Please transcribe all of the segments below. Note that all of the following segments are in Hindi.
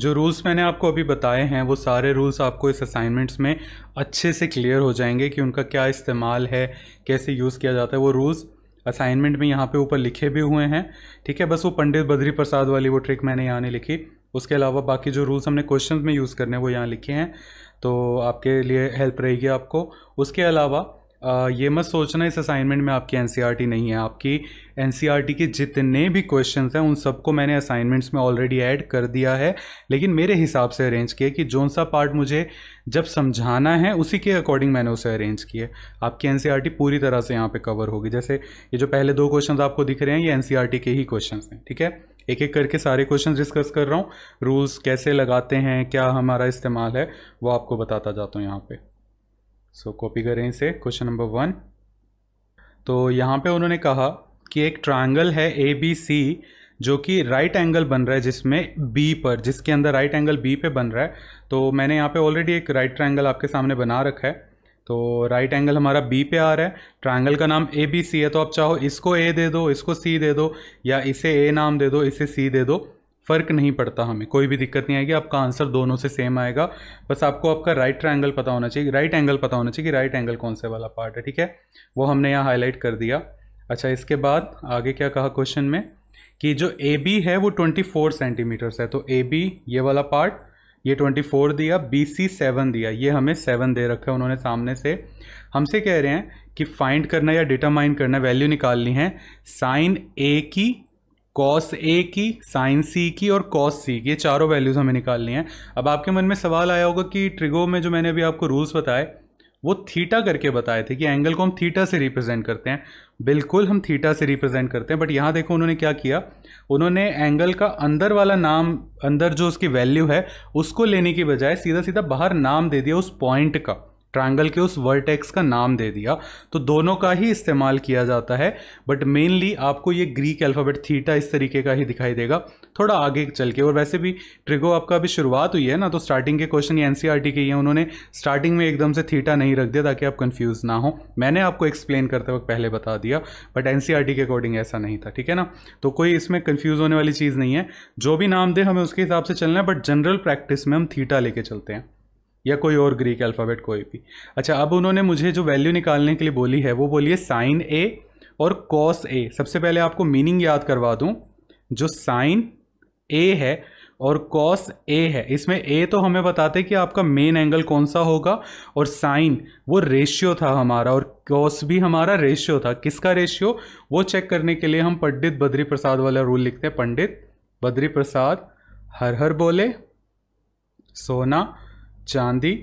जो रूल्स मैंने आपको अभी बताए हैं वो सारे रूल्स आपको इस असाइनमेंट्स में अच्छे से क्लियर हो जाएंगे कि उनका क्या इस्तेमाल है कैसे यूज़ किया जाता है वो रूल्स असाइनमेंट में यहाँ पे ऊपर लिखे भी हुए हैं ठीक है बस वो पंडित बद्री प्रसाद वाली वो ट्रिक मैंने यहाँ नहीं लिखी उसके अलावा बाकी जो रूल्स हमने क्वेश्चन में यूज़ करने वो यहाँ लिखे हैं तो आपके लिए हेल्प रहेगी आपको उसके अलावा ये मत सोचना इस असाइनमेंट में आपकी एन e नहीं है आपकी एन e के जितने भी क्वेश्चन हैं उन सबको मैंने असाइनमेंट्स में ऑलरेडी ऐड कर दिया है लेकिन मेरे हिसाब से अरेंज किया कि जौन सा पार्ट मुझे जब समझाना है उसी के अकॉर्डिंग मैंने उसे अरेंज किया आपकी एन e पूरी तरह से यहाँ पर कवर होगी जैसे ये जो पहले दो क्वेश्चन आपको दिख रहे हैं ये एन के ही क्वेश्चन हैं ठीक है एक एक करके सारे क्वेश्चन डिस्कस कर रहा हूँ रूल्स कैसे लगाते हैं क्या हमारा इस्तेमाल है वो आपको बताता जाता हूँ यहाँ पर सो so, कॉपी करें इसे क्वेश्चन नंबर वन तो यहाँ पे उन्होंने कहा कि एक ट्रायंगल है ए बी सी जो कि राइट एंगल बन रहा है जिसमें बी पर जिसके अंदर राइट एंगल बी पे बन रहा है तो मैंने यहाँ पे ऑलरेडी एक राइट ट्रायंगल आपके सामने बना रखा है तो राइट एंगल हमारा बी पे आ रहा है ट्रायंगल का नाम ए बी सी है तो आप चाहो इसको ए दे दो इसको सी दे दो या इसे ए नाम दे दो इसे सी दे दो फ़र्क नहीं पड़ता हमें कोई भी दिक्कत नहीं आएगी आपका आंसर दोनों से सेम आएगा बस आपको आपका राइट ट्रायंगल पता होना चाहिए राइट एंगल पता होना चाहिए कि राइट एंगल कौन से वाला पार्ट है ठीक है वो हमने यहाँ हाईलाइट कर दिया अच्छा इसके बाद आगे क्या कहा क्वेश्चन में कि जो ए बी है वो ट्वेंटी फोर सेंटीमीटर्स है तो ए बी ये वाला पार्ट ये ट्वेंटी फोर दिया बी सी सेवन दिया ये हमें सेवन दे रखा है उन्होंने सामने से हमसे कह रहे हैं कि फाइंड करना या डिटरमाइन करना वैल्यू निकालनी है साइन ए की कॉस ए की साइन सी की और कॉस सी की ये चारों वैल्यूज़ हमें निकालनी है अब आपके मन में सवाल आया होगा कि ट्रिगो में जो मैंने अभी आपको रूल्स बताए वो थीटा करके बताए थे कि एंगल को हम थीटा से रिप्रेजेंट करते हैं बिल्कुल हम थीटा से रिप्रेजेंट करते हैं बट यहाँ देखो उन्होंने क्या किया उन्होंने एंगल का अंदर वाला नाम अंदर जो उसकी वैल्यू है उसको लेने की बजाय सीधा सीधा बाहर नाम दे दिया उस पॉइंट का ट्रायंगल के उस वर्टेक्स का नाम दे दिया तो दोनों का ही इस्तेमाल किया जाता है बट मेनली आपको ये ग्रीक अल्फ़ाबेट थीटा इस तरीके का ही दिखाई देगा थोड़ा आगे चल के और वैसे भी ट्रिगो आपका अभी शुरुआत हुई है ना तो स्टार्टिंग के क्वेश्चन ये एन e के ही हैं उन्होंने स्टार्टिंग में एकदम से थीटा नहीं रख दिया ताकि आप कन्फ्यूज़ ना हो मैंने आपको एक्सप्लेन करते वक्त पहले बता दिया बट एन e के अकॉर्डिंग ऐसा नहीं था ठीक है ना तो कोई इसमें कन्फ्यूज़ होने वाली चीज़ नहीं है जो भी नाम दे हमें उसके हिसाब से चलना है बट जनरल प्रैक्टिस में हम थीटा लेके चलते हैं या कोई और ग्रीक अल्फ़ाबेट कोई भी अच्छा अब उन्होंने मुझे जो वैल्यू निकालने के लिए बोली है वो बोली है साइन ए और कॉस ए सबसे पहले आपको मीनिंग याद करवा दूँ जो साइन ए है और कॉस ए है इसमें ए तो हमें बताते कि आपका मेन एंगल कौन सा होगा और साइन वो रेशियो था हमारा और कॉस भी हमारा रेशियो था किसका रेशियो वो चेक करने के लिए हम पंडित बद्री प्रसाद वाला रूल लिखते हैं पंडित बद्री प्रसाद हर हर बोले सोना चांदी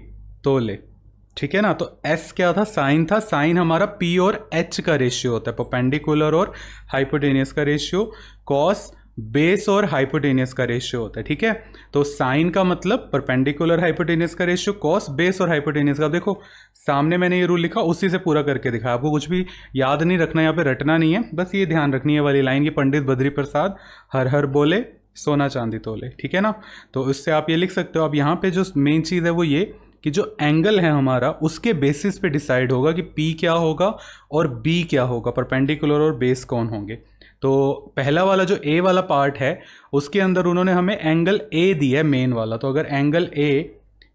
तोले ठीक है ना तो एस क्या था साइन था साइन हमारा पी और एच का रेशियो होता है परपेंडिकुलर और हाइपोटेनियस का रेशियो कॉस बेस और हाइपोटेनियस का रेशियो होता है ठीक है तो साइन का मतलब परपेंडिकुलर हाइपोटेनियस का रेशियो कॉस बेस और हाइपोटेनियस का देखो सामने मैंने ये रूल लिखा उसी से पूरा करके दिखा आपको कुछ भी याद नहीं रखना यहाँ पे रटना नहीं है बस ये ध्यान रखनी है वाली लाइन की पंडित बद्री प्रसाद हर हर बोले सोना चांदी तोले ठीक है ना तो इससे आप ये लिख सकते हो अब यहाँ पे जो मेन चीज़ है वो ये कि जो एंगल है हमारा उसके बेसिस पे डिसाइड होगा कि पी क्या होगा और बी क्या होगा परपेंडिकुलर और बेस कौन होंगे तो पहला वाला जो ए वाला पार्ट है उसके अंदर उन्होंने हमें एंगल ए दिया है मेन वाला तो अगर एंगल ए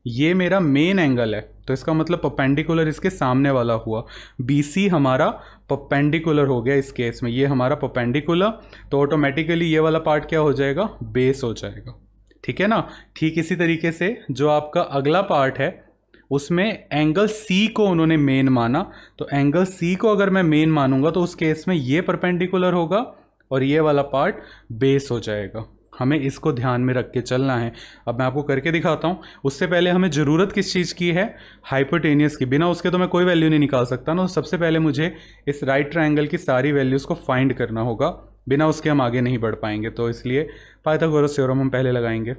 ये मेरा मेन एंगल है तो इसका मतलब पपेंडिकुलर इसके सामने वाला हुआ बी हमारा पपेंडिकुलर हो गया इस केस में ये हमारा पपेंडिकुलर तो ऑटोमेटिकली ये वाला पार्ट क्या हो जाएगा बेस हो जाएगा ठीक है ना ठीक इसी तरीके से जो आपका अगला पार्ट है उसमें एंगल सी को उन्होंने मेन माना तो एंगल सी को अगर मैं मेन मानूंगा तो उस केस में ये परपेंडिकुलर होगा और ये वाला पार्ट बेस हो जाएगा हमें इसको ध्यान में रख के चलना है अब मैं आपको करके दिखाता हूँ उससे पहले हमें ज़रूरत किस चीज़ की है हाइपोटेनियस की बिना उसके तो मैं कोई वैल्यू नहीं निकाल सकता ना सबसे पहले मुझे इस राइट ट्राइंगल की सारी वैल्यूज़ को फाइंड करना होगा बिना उसके हम आगे नहीं बढ़ पाएंगे तो इसलिए पाइथागोरस थ्योरम हम पहले लगाएंगे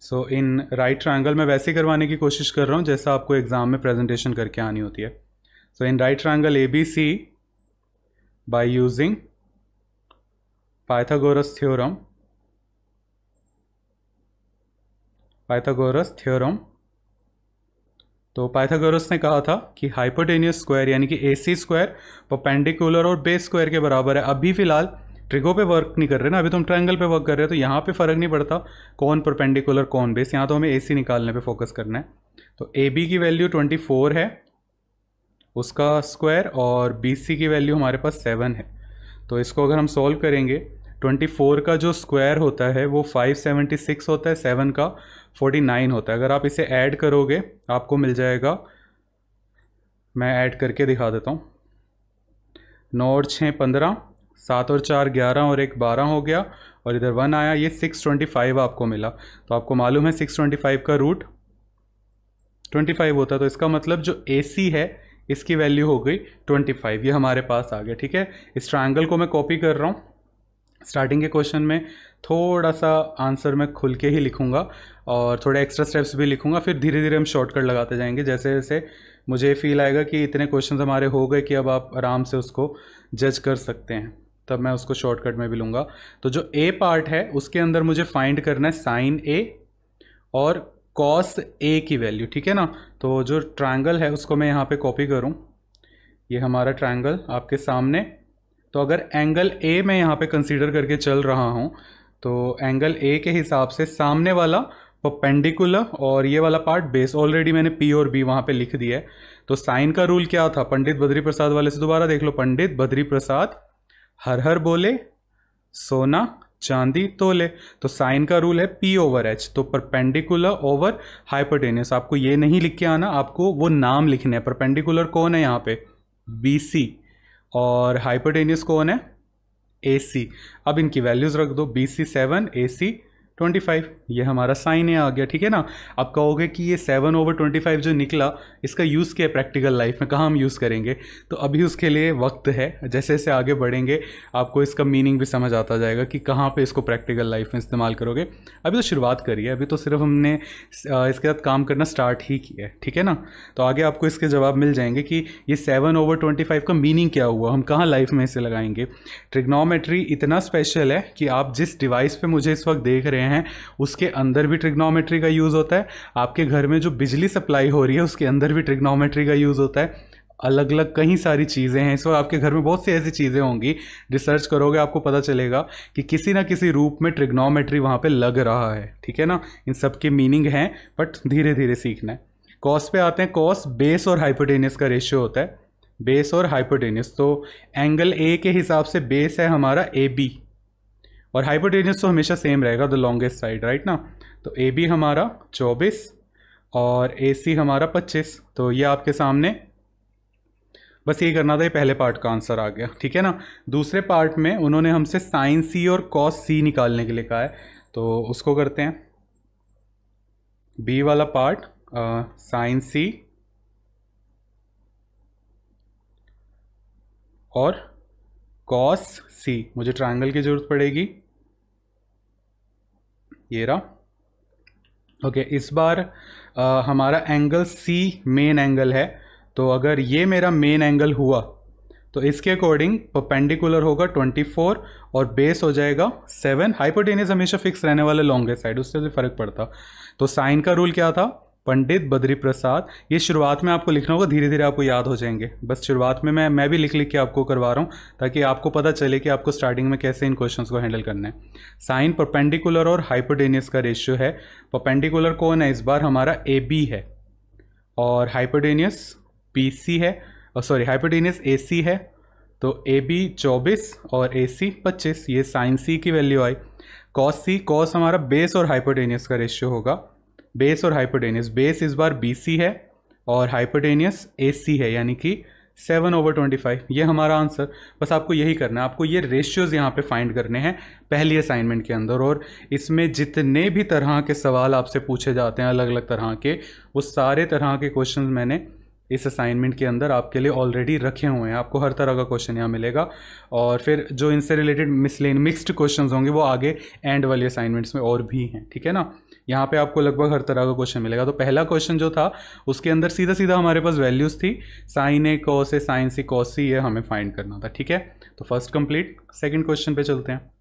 सो इन राइट ट्राइंगल मैं वैसे करवाने की कोशिश कर रहा हूँ जैसा आपको एग्ज़ाम में प्रेजेंटेशन करके आनी होती है so in right triangle A B C by using pythagoras theorem Pythagoras theorem तो पाइथागोरस ने कहा था कि हाइपोटेनियस स्क्वायर यानी कि ए सी स्क्वायर पेंडिकुलर और बेस स्क्वायर के बराबर है अभी फिलहाल ट्रिगो पे वर्क नहीं कर रहे ना अभी तुम तो ट्रायंगल पे वर्क कर रहे हो तो यहाँ पे फर्क नहीं पड़ता कौन परपेंडिकुलर कौन बेस यहाँ तो हमें ए सी निकालने पे फोकस करना है तो ए बी की वैल्यू ट्वेंटी फोर है उसका स्क्वायर और बी सी की वैल्यू हमारे पास सेवन है तो इसको अगर हम सॉल्व करेंगे ट्वेंटी फोर का जो स्क्वायर होता है वो फाइव सेवेंटी सिक्स होता है सेवन का 49 नाइन होता है अगर आप इसे ऐड करोगे आपको मिल जाएगा मैं ऐड करके दिखा देता हूँ नौ और छः पंद्रह सात और चार ग्यारह और एक बारह हो गया और इधर वन आया ये सिक्स ट्वेंटी फाइव आपको मिला तो आपको मालूम है सिक्स ट्वेंटी फाइव का रूट ट्वेंटी फाइव होता तो इसका मतलब जो ए सी है इसकी वैल्यू हो गई ट्वेंटी फाइव ये हमारे पास आ गया ठीक है इस ट्राइंगल को मैं कॉपी कर रहा हूँ स्टार्टिंग के क्वेश्चन में थोड़ा सा आंसर मैं खुल के ही लिखूँगा और थोड़े एक्स्ट्रा स्टेप्स भी लिखूँगा फिर धीरे धीरे हम शॉर्टकट लगाते जाएंगे जैसे जैसे मुझे फील आएगा कि इतने क्वेश्चन हमारे हो गए कि अब आप आराम से उसको जज कर सकते हैं तब मैं उसको शॉर्टकट में भी लूँगा तो जो ए पार्ट है उसके अंदर मुझे फाइंड करना है साइन ए और कॉस ए की वैल्यू ठीक है ना तो जो ट्रायंगल है उसको मैं यहाँ पे कॉपी करूँ ये हमारा ट्रायंगल आपके सामने तो अगर एंगल ए मैं यहाँ पे कंसीडर करके चल रहा हूँ तो एंगल ए के हिसाब से सामने वाला पेंडिकुलर और ये वाला पार्ट बेस ऑलरेडी मैंने पी और बी वहाँ पे लिख दिया है तो साइन का रूल क्या था पंडित बद्री प्रसाद वाले से दोबारा देख लो पंडित बद्री प्रसाद हर हर बोले सोना चांदी तोले तो साइन का रूल है पी ओवर एच तो परपेंडिकुलर ओवर हाइपोटेनियस आपको ये नहीं लिख के आना आपको वो नाम लिखने हैं परपेंडिकुलर कौन है यहाँ पे बी सी और हाइपोटेनियस कौन है ए सी अब इनकी वैल्यूज़ रख दो B C seven A C twenty five ये हमारा साइन ए आ गया ठीक है ना आप कहोगे कि ये सेवन ओवर ट्वेंटी फाइव जो निकला इसका यूज़ किया प्रैक्टिकल लाइफ में कहाँ हम यूज़ करेंगे तो अभी उसके लिए वक्त है जैसे जैसे आगे बढ़ेंगे आपको इसका मीनिंग भी समझ आता जाएगा कि कहाँ पे इसको प्रैक्टिकल लाइफ में इस्तेमाल करोगे अभी तो शुरुआत करिए अभी तो सिर्फ हमने इसके साथ काम करना स्टार्ट ही किया है ठीक है ना तो आगे आपको इसके जवाब मिल जाएंगे कि ये सेवन ओवर ट्वेंटी फाइव का मीनिंग क्या हुआ हम कहाँ लाइफ में इसे लगाएंगे ट्रिग्नोमेट्री इतना स्पेशल है कि आप जिस डिवाइस पर मुझे इस वक्त देख रहे हैं रहे हैं उसके अंदर भी ट्रिग्नोमेट्री का यूज़ होता है आपके घर में जो बिजली सप्लाई हो रही है उसके अंदर भी ट्रिग्नोमेट्री का यूज़ होता है अलग अलग कई सारी चीज़ें हैं इस वक्त आपके घर में बहुत सी ऐसी चीज़ें होंगी रिसर्च करोगे आपको पता चलेगा कि किसी ना किसी रूप में ट्रिग्नोमेट्री वहाँ पे लग रहा है ठीक है ना इन सब के मीनिंग हैं बट धीरे धीरे सीखना है कॉस पे आते हैं कॉस बेस और हाइपोटेनियस का रेशियो होता है बेस और हाइपोटेनियस तो एंगल ए के हिसाब से बेस है हमारा ए बी और हाइपोटेनियस तो हमेशा सेम रहेगा द लॉन्गेस्ट साइड राइट ना तो ए बी हमारा चौबीस और ए सी हमारा पच्चीस तो ये आपके सामने बस ये करना था ये पहले पार्ट का आंसर आ गया ठीक है ना दूसरे पार्ट में उन्होंने हमसे साइन सी और कॉस सी निकालने के लिए कहा है तो उसको करते हैं बी वाला पार्ट साइन सी और कॉस सी मुझे ट्रायंगल की ज़रूरत पड़ेगी ये रहा ओके इस बार आ, हमारा एंगल सी मेन एंगल है तो अगर ये मेरा मेन एंगल हुआ तो इसके अकॉर्डिंग परपेंडिकुलर होगा 24 और बेस हो जाएगा 7 हाइपोटेनियस हमेशा फिक्स रहने वाले लॉन्गेस्ट साइड उससे भी फर्क पड़ता तो साइन का रूल क्या था पंडित बद्री प्रसाद ये शुरुआत में आपको लिखना होगा धीरे धीरे आपको याद हो जाएंगे बस शुरुआत में मैं मैं भी लिख लिख के आपको करवा रहा हूँ ताकि आपको पता चले कि आपको स्टार्टिंग में कैसे इन क्वेश्चंस को हैंडल करना है साइन परपेंडिकुलर और हाइपोटेनियस का रेशियो है परपेंडिकुलर कौन है इस बार हमारा ए बी है और हाइपोटेनियस पी सी है और सॉरी हाइपोटेनियस ए सी है तो ए बी चौबीस और ए सी पच्चीस ये साइन सी की वैल्यू आई कॉस सी कॉस हमारा बेस और हाइपोटेनियस का रेशियो होगा बेस और हाइपोटेनियस बेस इस बार बी सी है और हाइपोटेनियस ए सी है यानी कि सेवन ओवर ट्वेंटी फाइव ये हमारा आंसर बस आपको यही करना है आपको ये रेशियोज़ यहाँ पे फाइंड करने हैं पहली असाइनमेंट के अंदर और इसमें जितने भी तरह के सवाल आपसे पूछे जाते हैं अलग अलग तरह के वो सारे तरह के क्वेश्चन मैंने इस असाइनमेंट के अंदर आपके लिए ऑलरेडी रखे हुए हैं आपको हर तरह का क्वेश्चन यहाँ मिलेगा और फिर जो इनसे रिलेटेड मिसलेन मिक्सड क्वेश्चन होंगे वो आगे एंड वाली असाइनमेंट्स में और भी हैं ठीक है ना यहाँ पे आपको लगभग हर तरह का क्वेश्चन मिलेगा तो पहला क्वेश्चन जो था उसके अंदर सीधा सीधा हमारे पास वैल्यूज़ थी sine A cos A sine C cos C ये हमें फाइंड करना था ठीक है तो फर्स्ट कंप्लीट सेकेंड क्वेश्चन पे चलते हैं